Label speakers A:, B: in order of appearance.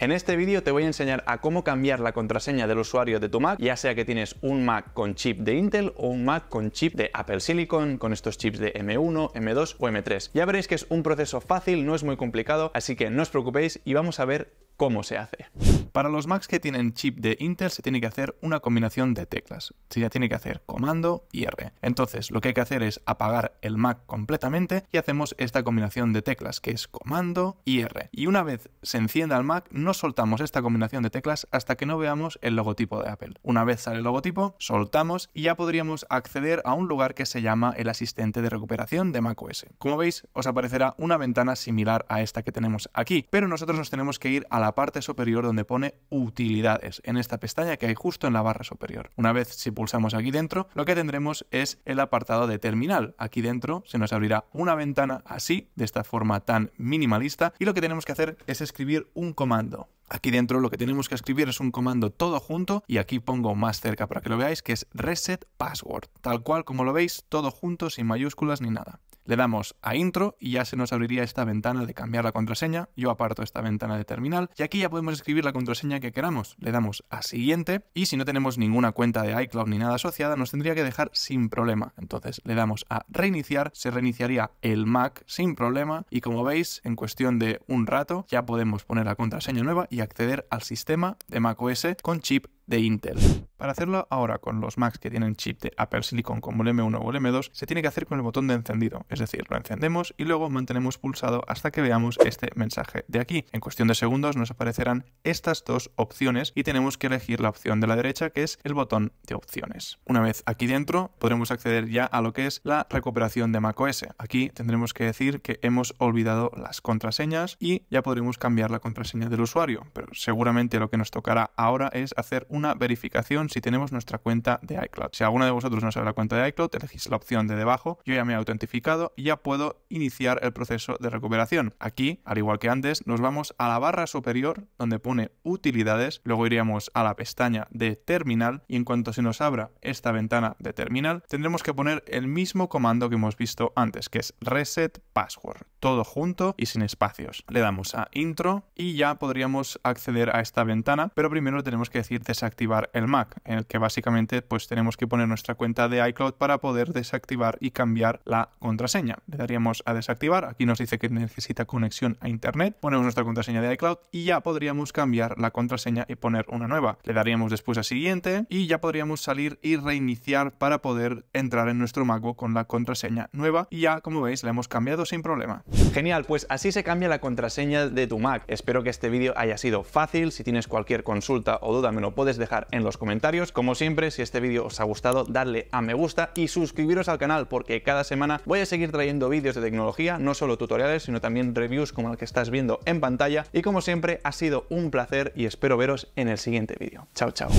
A: En este vídeo te voy a enseñar a cómo cambiar la contraseña del usuario de tu Mac, ya sea que tienes un Mac con chip de Intel o un Mac con chip de Apple Silicon, con estos chips de M1, M2 o M3. Ya veréis que es un proceso fácil, no es muy complicado, así que no os preocupéis y vamos a ver cómo se hace. Para los Macs que tienen chip de Intel se tiene que hacer una combinación de teclas. Se ya tiene que hacer comando y R. Entonces lo que hay que hacer es apagar el Mac completamente y hacemos esta combinación de teclas que es comando y R. Y una vez se encienda el Mac no soltamos esta combinación de teclas hasta que no veamos el logotipo de Apple. Una vez sale el logotipo soltamos y ya podríamos acceder a un lugar que se llama el asistente de recuperación de macOS. Como veis os aparecerá una ventana similar a esta que tenemos aquí, pero nosotros nos tenemos que ir a la parte superior donde pone utilidades, en esta pestaña que hay justo en la barra superior. Una vez si pulsamos aquí dentro, lo que tendremos es el apartado de terminal. Aquí dentro se nos abrirá una ventana así, de esta forma tan minimalista, y lo que tenemos que hacer es escribir un comando. Aquí dentro lo que tenemos que escribir es un comando todo junto y aquí pongo más cerca para que lo veáis que es reset password, tal cual como lo veis, todo junto sin mayúsculas ni nada. Le damos a intro y ya se nos abriría esta ventana de cambiar la contraseña. Yo aparto esta ventana de terminal y aquí ya podemos escribir la contraseña que queramos. Le damos a siguiente y si no tenemos ninguna cuenta de iCloud ni nada asociada, nos tendría que dejar sin problema. Entonces le damos a reiniciar, se reiniciaría el Mac sin problema y como veis, en cuestión de un rato ya podemos poner la contraseña nueva y acceder al sistema de macOS con chip de Intel. Para hacerlo ahora con los Macs que tienen chip de Apple Silicon como el M1 o el M2, se tiene que hacer con el botón de encendido, es decir, lo encendemos y luego mantenemos pulsado hasta que veamos este mensaje de aquí. En cuestión de segundos nos aparecerán estas dos opciones y tenemos que elegir la opción de la derecha que es el botón de opciones. Una vez aquí dentro podremos acceder ya a lo que es la recuperación de macOS. Aquí tendremos que decir que hemos olvidado las contraseñas y ya podremos cambiar la contraseña del usuario, pero seguramente lo que nos tocará ahora es hacer un una verificación si tenemos nuestra cuenta de iCloud. Si alguno de vosotros no sabe la cuenta de iCloud, elegís la opción de debajo, yo ya me he autentificado y ya puedo iniciar el proceso de recuperación. Aquí, al igual que antes, nos vamos a la barra superior donde pone utilidades, luego iríamos a la pestaña de terminal y en cuanto se nos abra esta ventana de terminal, tendremos que poner el mismo comando que hemos visto antes, que es reset password, todo junto y sin espacios. Le damos a intro y ya podríamos acceder a esta ventana, pero primero tenemos que decir desactivar activar el Mac, en el que básicamente pues tenemos que poner nuestra cuenta de iCloud para poder desactivar y cambiar la contraseña. Le daríamos a desactivar, aquí nos dice que necesita conexión a internet, ponemos nuestra contraseña de iCloud y ya podríamos cambiar la contraseña y poner una nueva. Le daríamos después a siguiente y ya podríamos salir y reiniciar para poder entrar en nuestro Mac con la contraseña nueva y ya como veis la hemos cambiado sin problema. Genial, pues así se cambia la contraseña de tu Mac. Espero que este vídeo haya sido fácil, si tienes cualquier consulta o duda me lo puedes dejar en los comentarios. Como siempre, si este vídeo os ha gustado, darle a me gusta y suscribiros al canal porque cada semana voy a seguir trayendo vídeos de tecnología, no solo tutoriales, sino también reviews como el que estás viendo en pantalla. Y como siempre, ha sido un placer y espero veros en el siguiente vídeo. Chao, chao.